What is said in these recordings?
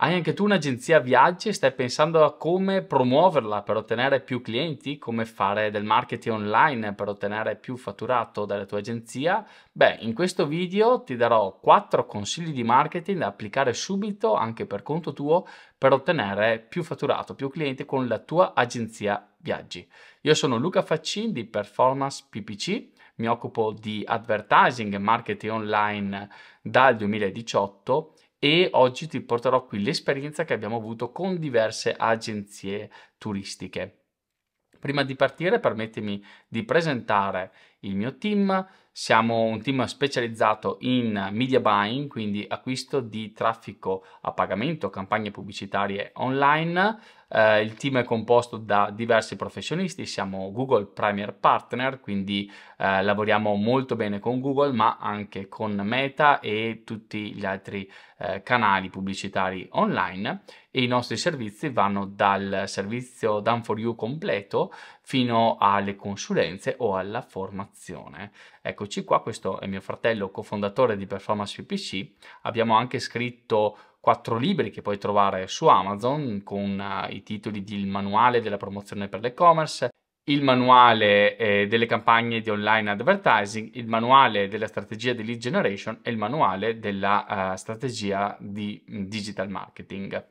Hai anche tu un'agenzia viaggi e stai pensando a come promuoverla per ottenere più clienti, come fare del marketing online per ottenere più fatturato dalla tua agenzia? Beh, in questo video ti darò 4 consigli di marketing da applicare subito anche per conto tuo per ottenere più fatturato, più clienti con la tua agenzia viaggi. Io sono Luca Faccin di Performance PPC mi occupo di advertising e marketing online dal 2018 e oggi ti porterò qui l'esperienza che abbiamo avuto con diverse agenzie turistiche. Prima di partire permettimi di presentare il mio team. Siamo un team specializzato in media buying, quindi acquisto di traffico a pagamento, campagne pubblicitarie online. Eh, il team è composto da diversi professionisti, siamo Google Premier Partner, quindi eh, lavoriamo molto bene con Google, ma anche con Meta e tutti gli altri eh, canali pubblicitari online e i nostri servizi vanno dal servizio Done for You completo fino alle consulenze o alla formazione. Eccoci qua, questo è mio fratello cofondatore di Performance PPC. Abbiamo anche scritto quattro libri che puoi trovare su Amazon con eh, i titoli di Il manuale della promozione per l'e-commerce, il manuale eh, delle campagne di online advertising, il manuale della strategia di lead generation e il manuale della uh, strategia di mm, digital marketing.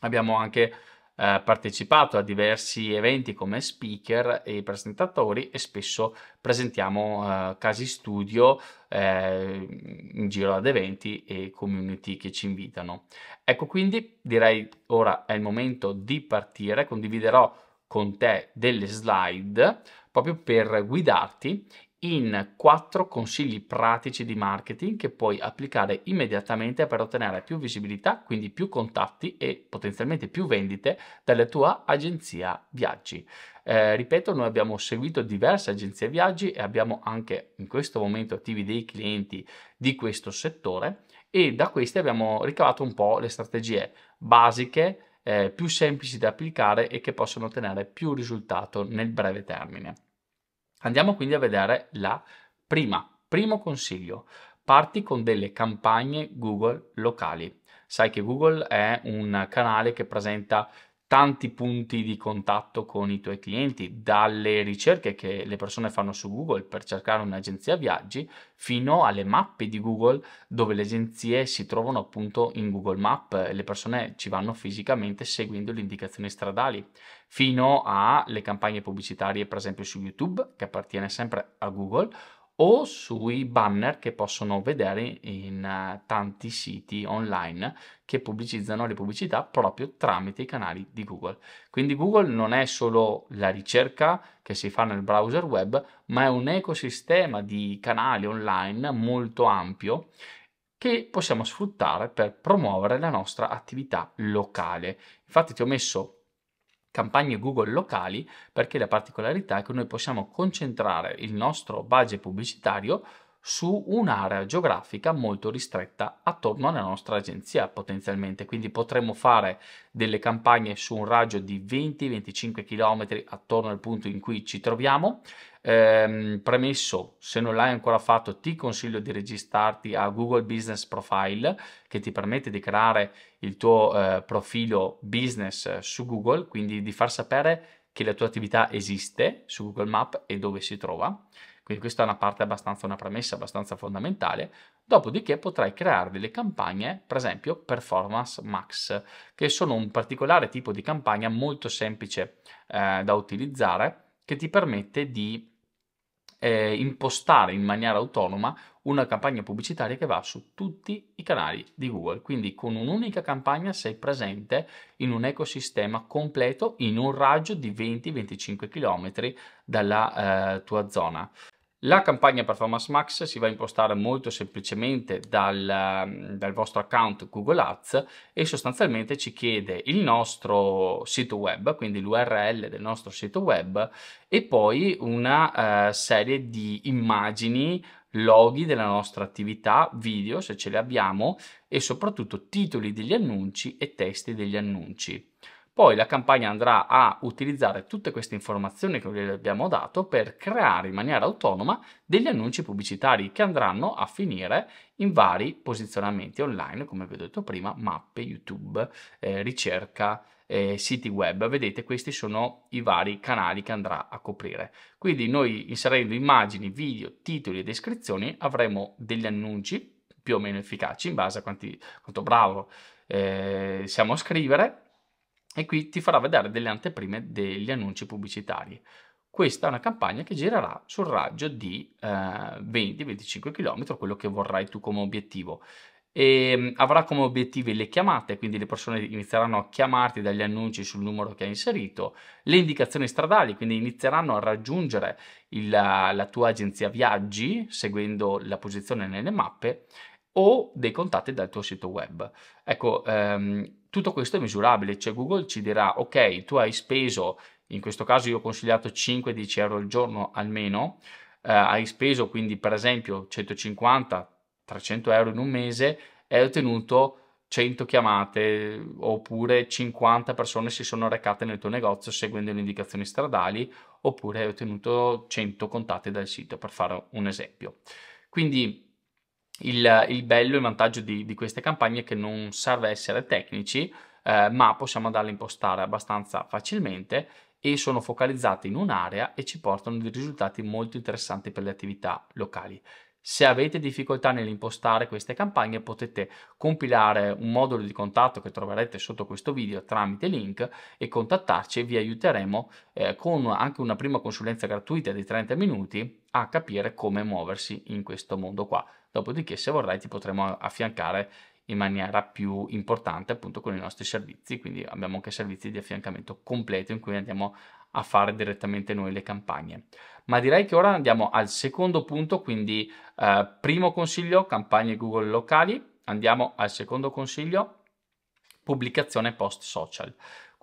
Abbiamo anche eh, partecipato a diversi eventi come speaker e presentatori e spesso presentiamo eh, casi studio eh, in giro ad eventi e community che ci invitano. Ecco quindi direi ora è il momento di partire, condividerò con te delle slide proprio per guidarti in quattro consigli pratici di marketing che puoi applicare immediatamente per ottenere più visibilità, quindi più contatti e potenzialmente più vendite dalla tua agenzia viaggi. Eh, ripeto, noi abbiamo seguito diverse agenzie viaggi e abbiamo anche in questo momento attivi dei clienti di questo settore e da questi abbiamo ricavato un po' le strategie basiche eh, più semplici da applicare e che possono ottenere più risultato nel breve termine. Andiamo quindi a vedere la prima. Primo consiglio, parti con delle campagne Google locali. Sai che Google è un canale che presenta tanti punti di contatto con i tuoi clienti, dalle ricerche che le persone fanno su Google per cercare un'agenzia viaggi, fino alle mappe di Google dove le agenzie si trovano appunto in Google Map e le persone ci vanno fisicamente seguendo le indicazioni stradali, fino alle campagne pubblicitarie per esempio su YouTube che appartiene sempre a Google o sui banner che possono vedere in uh, tanti siti online che pubblicizzano le pubblicità proprio tramite i canali di Google. Quindi Google non è solo la ricerca che si fa nel browser web, ma è un ecosistema di canali online molto ampio che possiamo sfruttare per promuovere la nostra attività locale. Infatti ti ho messo campagne Google locali perché la particolarità è che noi possiamo concentrare il nostro budget pubblicitario su un'area geografica molto ristretta attorno alla nostra agenzia potenzialmente, quindi potremmo fare delle campagne su un raggio di 20-25 km attorno al punto in cui ci troviamo. Ehm, premesso, se non l'hai ancora fatto, ti consiglio di registrarti a Google Business Profile che ti permette di creare il tuo eh, profilo business eh, su Google, quindi di far sapere che la tua attività esiste su Google Maps e dove si trova. Quindi questa è una parte abbastanza, una premessa abbastanza fondamentale. Dopodiché potrai creare delle campagne, per esempio Performance Max, che sono un particolare tipo di campagna molto semplice eh, da utilizzare che ti permette di eh, impostare in maniera autonoma una campagna pubblicitaria che va su tutti i canali di Google. Quindi con un'unica campagna sei presente in un ecosistema completo in un raggio di 20-25 km dalla eh, tua zona. La campagna Performance Max si va a impostare molto semplicemente dal, mm, dal, vostro account Google Ads e sostanzialmente ci chiede il nostro sito web, quindi l'URL del nostro sito web e poi una eh, serie di immagini, loghi della nostra attività, video se ce le abbiamo e soprattutto titoli degli annunci e testi degli annunci. Poi la campagna andrà a utilizzare tutte queste informazioni che vi abbiamo dato per creare in maniera autonoma degli annunci pubblicitari che andranno a finire in vari posizionamenti online, come vi ho detto prima, mappe, YouTube, eh, ricerca, eh, siti web. Vedete, questi sono i vari canali che andrà a coprire. Quindi noi inserendo immagini, video, titoli e descrizioni avremo degli annunci più o meno efficaci in base a quanti, quanto bravo eh, siamo a scrivere e qui ti farà vedere delle anteprime degli annunci pubblicitari. Questa è una campagna che girerà sul raggio di eh, 20-25 km, quello che vorrai tu come obiettivo. E ehm, avrà come obiettivi le chiamate, quindi le persone inizieranno a chiamarti dagli annunci sul numero che hai inserito, le indicazioni stradali, quindi inizieranno a raggiungere il, la tua agenzia viaggi seguendo la posizione nelle mappe o dei contatti dal tuo sito web. Ecco, ehm, tutto questo è misurabile, cioè Google ci dirà, ok, tu hai speso, in questo caso io ho consigliato 5-10 euro al giorno almeno, eh, hai speso quindi per esempio 150-300 euro in un mese e hai ottenuto 100 chiamate oppure 50 persone si sono recate nel tuo negozio seguendo le indicazioni stradali oppure hai ottenuto 100 contatti dal sito per fare un esempio. Quindi il, il bello, il vantaggio di, di, queste campagne è che non serve essere tecnici, eh, ma possiamo andarle a impostare abbastanza facilmente e sono focalizzate in un'area e ci portano dei risultati molto interessanti per le attività locali. Se avete difficoltà nell'impostare queste campagne potete compilare un modulo di contatto che troverete sotto questo video tramite link e contattarci e vi aiuteremo eh, con anche una prima consulenza gratuita di 30 minuti a capire come muoversi in questo mondo qua. Dopodiché se vorrai ti potremo affiancare in maniera più importante appunto con i nostri servizi, quindi abbiamo anche servizi di affiancamento completo in cui andiamo a fare direttamente noi le campagne. Ma direi che ora andiamo al secondo punto, quindi eh, primo consiglio campagne Google locali, andiamo al secondo consiglio pubblicazione post social.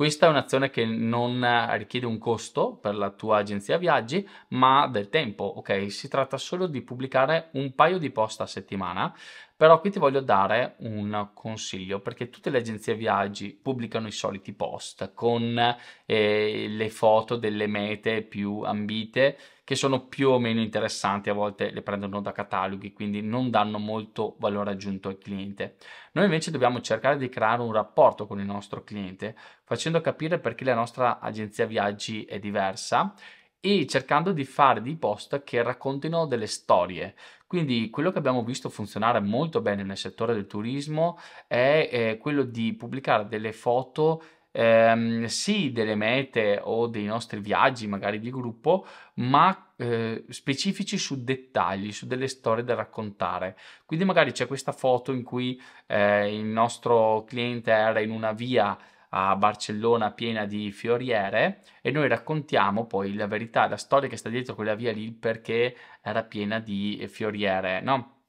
Questa è un'azione che non eh, richiede un costo per la tua agenzia viaggi, ma del tempo, ok? Si tratta solo di pubblicare un paio di post a settimana, però qui ti voglio dare un consiglio perché tutte le agenzie viaggi pubblicano i soliti post con eh, le foto delle mete più ambite che sono più o meno interessanti, a volte le prendono da cataloghi, quindi non danno molto valore aggiunto al cliente. Noi invece dobbiamo cercare di creare un rapporto con il nostro cliente, facendo capire perché la nostra agenzia viaggi è diversa e cercando di fare dei post che raccontino delle storie. Quindi quello che abbiamo visto funzionare molto bene nel settore del turismo è eh, quello di pubblicare delle foto ehm, sì delle mete o dei nostri viaggi, magari di gruppo, ma eh, specifici su dettagli, su delle storie da raccontare. Quindi magari c'è questa foto in cui eh, il nostro cliente era in una via a Barcellona piena di fioriere e noi raccontiamo poi la verità, la storia che sta dietro quella via lì perché era piena di fioriere, no?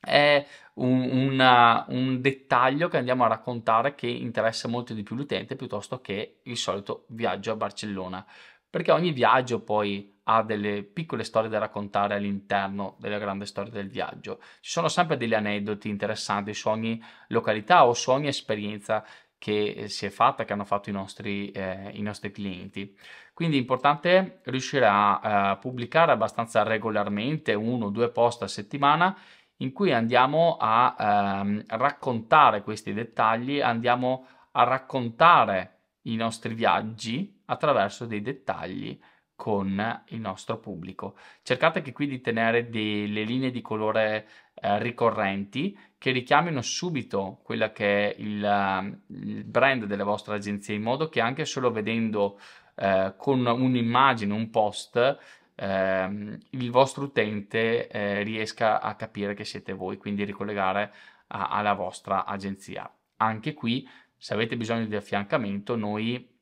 è un, una, un, dettaglio che andiamo a raccontare che interessa molto di più l'utente piuttosto che il solito viaggio a Barcellona, perché ogni viaggio poi ha delle piccole storie da raccontare all'interno della grande storia del viaggio. Ci sono sempre degli aneddoti interessanti su ogni località o su ogni esperienza che eh, si è fatta, che hanno fatto i nostri, eh, i nostri clienti. Quindi è importante riuscire a eh, pubblicare abbastanza regolarmente, uno o due post a settimana in cui andiamo a ehm, raccontare questi dettagli, andiamo a raccontare i nostri viaggi attraverso dei dettagli con il nostro pubblico. Cercate anche qui di tenere delle linee di colore eh, ricorrenti che richiamino subito quella che è il, ehm, il, brand della vostra agenzia, in modo che anche solo vedendo eh, con un'immagine, un post, ehm, il vostro utente eh, riesca a capire che siete voi, quindi ricollegare a, alla vostra agenzia. Anche qui, se avete bisogno di affiancamento, noi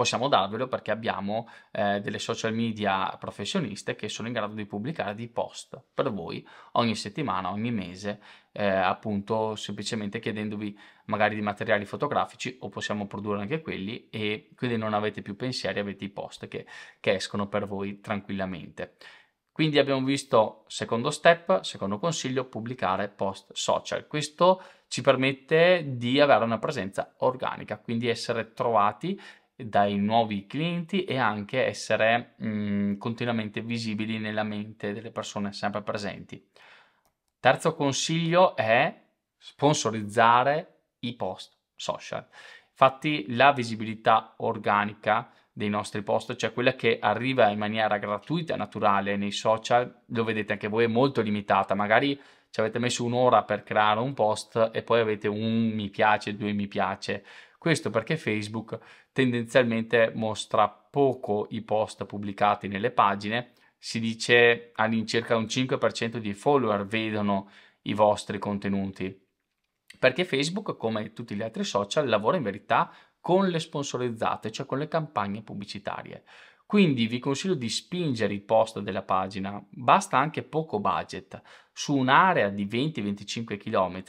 possiamo darvelo perché abbiamo eh, delle social media professioniste che sono in grado di pubblicare dei post per voi ogni settimana, ogni mese, eh, appunto semplicemente chiedendovi magari di materiali fotografici o possiamo produrre anche quelli e quindi non avete più pensieri, avete i post che, che escono per voi tranquillamente. Quindi abbiamo visto, secondo step, secondo consiglio, pubblicare post social. Questo ci permette di avere una presenza organica, quindi essere trovati dai nuovi clienti e anche essere mh, mm, continuamente visibili nella mente delle persone sempre presenti. Terzo consiglio è sponsorizzare i post social. Infatti la visibilità organica dei nostri post, cioè quella che arriva in maniera gratuita e naturale nei social, lo vedete anche voi, è molto limitata. Magari ci avete messo un'ora per creare un post e poi avete un mi piace, due mi piace. Questo perché Facebook tendenzialmente mostra poco i post pubblicati nelle pagine, si dice all'incirca un 5% dei follower vedono i vostri contenuti. Perché Facebook, come tutti gli altri social, lavora in verità con le sponsorizzate, cioè con le campagne pubblicitarie. Quindi vi consiglio di spingere il post della pagina, basta anche poco budget. Su un'area di 20-25 km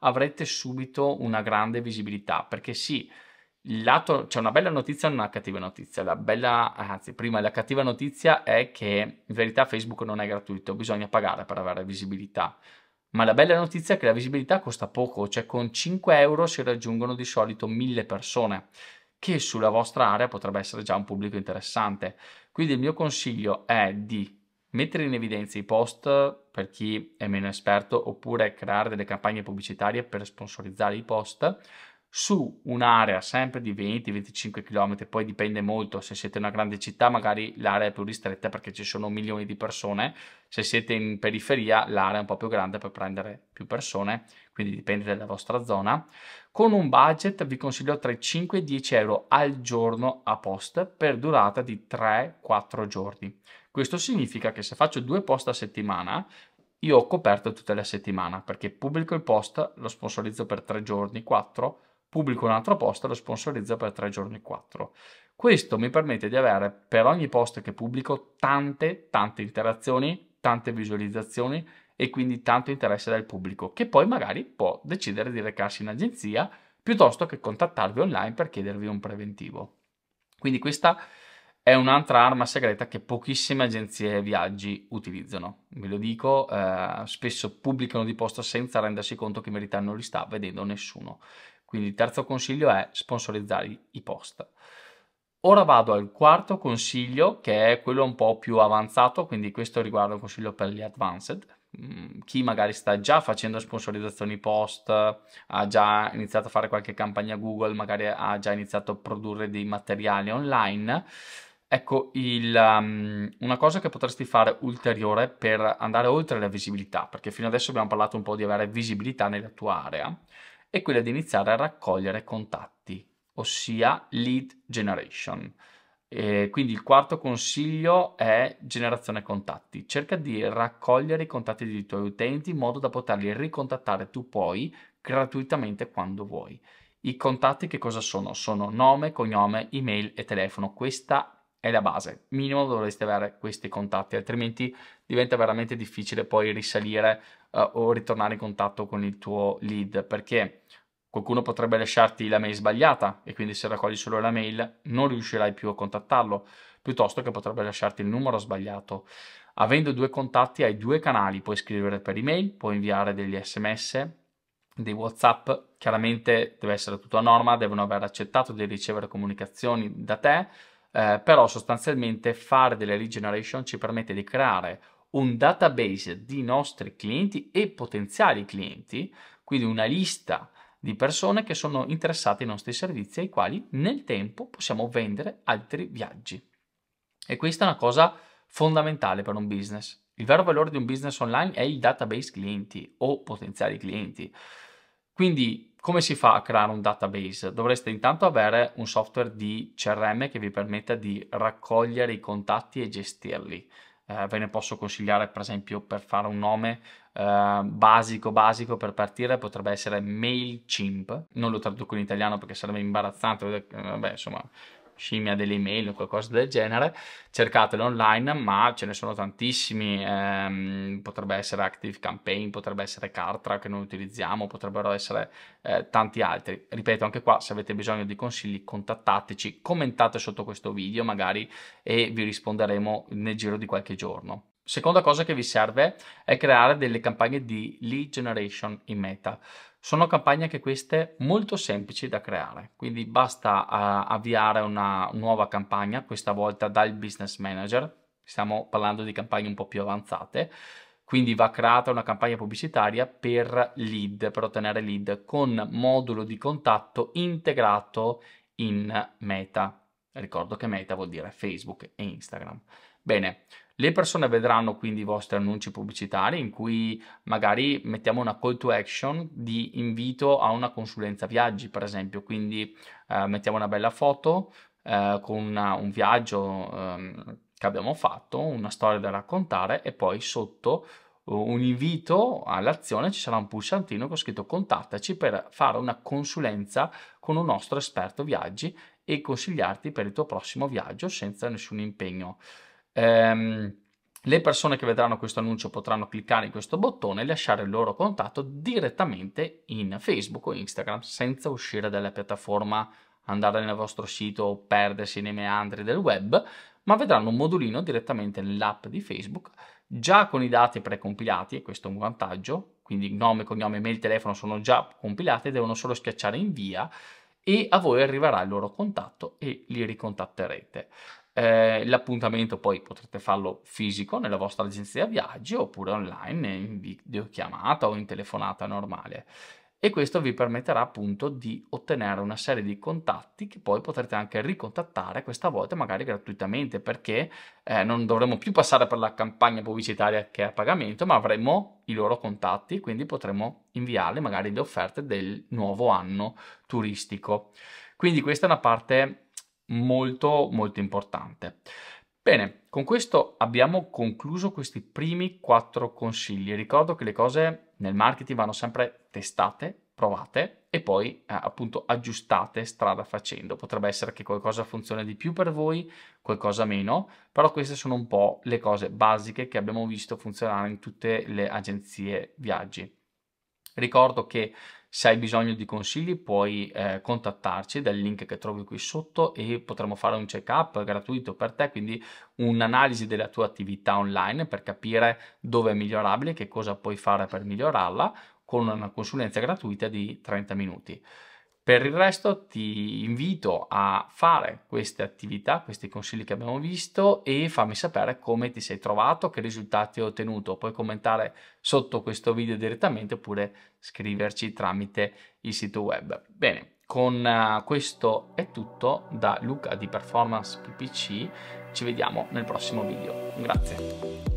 avrete subito una grande visibilità, perché sì, lato, c'è una bella notizia e una cattiva notizia. La bella, anzi, prima la cattiva notizia è che in verità Facebook non è gratuito, bisogna pagare per avere visibilità. Ma la bella notizia è che la visibilità costa poco, cioè con 5 euro si raggiungono di solito 1000 persone che sulla vostra area potrebbe essere già un pubblico interessante. Quindi il mio consiglio è di mettere in evidenza i post per chi è meno esperto oppure creare delle campagne pubblicitarie per sponsorizzare i post su un'area sempre di 20-25 km, poi dipende molto, se siete in una grande città magari l'area è più ristretta perché ci sono milioni di persone, se siete in periferia l'area è un po' più grande per prendere più persone, quindi dipende dalla vostra zona. Con un budget vi consiglio tra i 5 e i 10 euro al giorno a post per durata di 3-4 giorni. Questo significa che se faccio due post a settimana, io ho coperto tutta la settimana perché pubblico il post, lo sponsorizzo per 3 giorni, 4 pubblico un altro post e lo sponsorizzo per 3 giorni 4. Questo mi permette di avere per ogni post che pubblico tante, tante interazioni, tante visualizzazioni e quindi tanto interesse dal pubblico che poi magari può decidere di recarsi in agenzia piuttosto che contattarvi online per chiedervi un preventivo. Quindi questa è un'altra arma segreta che pochissime agenzie viaggi utilizzano. Ve lo dico, eh, spesso pubblicano di posto senza rendersi conto che meritano verità li sta vedendo nessuno. Quindi il terzo consiglio è sponsorizzare i post. Ora vado al quarto consiglio che è quello un po' più avanzato, quindi questo riguarda un consiglio per gli advanced. Mm, chi magari sta già facendo sponsorizzazioni post, ha già iniziato a fare qualche campagna Google, magari ha già iniziato a produrre dei materiali online. Ecco, il, um, una cosa che potresti fare ulteriore per andare oltre la visibilità, perché fino adesso abbiamo parlato un po' di avere visibilità nella tua area è quella di iniziare a raccogliere contatti, ossia lead generation. E quindi il quarto consiglio è generazione contatti. Cerca di raccogliere i contatti dei tuoi utenti in modo da poterli ricontattare tu poi gratuitamente quando vuoi. I contatti che cosa sono? Sono nome, cognome, email e telefono. Questa è la base. Minimo dovreste avere questi contatti, altrimenti diventa veramente difficile poi risalire uh, o ritornare in contatto con il tuo lead perché qualcuno potrebbe lasciarti la mail sbagliata e quindi se raccogli solo la mail non riuscirai più a contattarlo, piuttosto che potrebbe lasciarti il numero sbagliato. Avendo due contatti hai due canali, puoi scrivere per email, puoi inviare degli sms, dei whatsapp, chiaramente deve essere tutto a norma, devono aver accettato di ricevere comunicazioni da te, eh, però sostanzialmente fare delle regeneration ci permette di creare un database di nostri clienti e potenziali clienti, quindi una lista di persone che sono interessate ai nostri servizi ai quali nel tempo possiamo vendere altri viaggi. E questa è una cosa fondamentale per un business. Il vero valore di un business online è il database clienti o potenziali clienti. Quindi come si fa a creare un database? Dovreste intanto avere un software di CRM che vi permetta di raccogliere i contatti e gestirli. Eh, ve ne posso consigliare, per esempio, per fare un nome eh, basico, basico per partire, potrebbe essere MailChimp. Non lo traduco in italiano perché sarebbe imbarazzante, eh, vabbè, insomma, scimmia delle email o qualcosa del genere, cercatelo online, ma ce ne sono tantissimi, ehm, potrebbe essere Active Campaign, potrebbe essere Cartra che noi utilizziamo, potrebbero essere eh, tanti altri. Ripeto, anche qua se avete bisogno di consigli contattateci, commentate sotto questo video magari e vi risponderemo nel giro di qualche giorno. Seconda cosa che vi serve è creare delle campagne di lead generation in meta. Sono campagne anche queste molto semplici da creare, quindi basta uh, avviare una nuova campagna, questa volta dal business manager, stiamo parlando di campagne un po' più avanzate, quindi va creata una campagna pubblicitaria per lead, per ottenere lead con modulo di contatto integrato in Meta. Ricordo che Meta vuol dire Facebook e Instagram. Bene, le persone vedranno quindi i vostri annunci pubblicitari in cui magari mettiamo una call to action di invito a una consulenza viaggi, per esempio, quindi eh, mettiamo una bella foto eh, con una, un viaggio eh, che abbiamo fatto, una storia da raccontare e poi sotto eh, un invito all'azione ci sarà un pulsantino con scritto contattaci per fare una consulenza con un nostro esperto viaggi e consigliarti per il tuo prossimo viaggio senza nessun impegno. Ehm, le persone che vedranno questo annuncio potranno cliccare in questo bottone e lasciare il loro contatto direttamente in Facebook o Instagram senza uscire dalla piattaforma, andare nel vostro sito o perdersi nei meandri del web, ma vedranno un modulino direttamente nell'app di Facebook già con i dati precompilati, e questo è un vantaggio, quindi nome, cognome, mail, telefono sono già compilati, devono solo schiacciare invia e a voi arriverà il loro contatto e li ricontatterete. Eh, l'appuntamento poi potrete farlo fisico nella vostra agenzia viaggi oppure online in videochiamata o in telefonata normale e questo vi permetterà appunto di ottenere una serie di contatti che poi potrete anche ricontattare questa volta magari gratuitamente perché eh, non dovremo più passare per la campagna pubblicitaria che è a pagamento ma avremo i loro contatti quindi potremo inviarle magari le offerte del nuovo anno turistico quindi questa è una parte molto molto importante. Bene, con questo abbiamo concluso questi primi quattro consigli. Ricordo che le cose nel marketing vanno sempre testate, provate e poi eh, appunto aggiustate strada facendo. Potrebbe essere che qualcosa funziona di più per voi, qualcosa meno, però queste sono un po' le cose basiche che abbiamo visto funzionare in tutte le agenzie viaggi. Ricordo che se hai bisogno di consigli puoi eh, contattarci dal link che trovi qui sotto e potremo fare un check-up gratuito per te, quindi un'analisi della tua attività online per capire dove è migliorabile e che cosa puoi fare per migliorarla con una consulenza gratuita di 30 minuti. Per il resto ti invito a fare queste attività, questi consigli che abbiamo visto e fammi sapere come ti sei trovato, che risultati hai ottenuto. Puoi commentare sotto questo video direttamente oppure scriverci tramite il sito web. Bene, con eh, questo è tutto da Luca di Performance PPC, ci vediamo nel prossimo video. Grazie.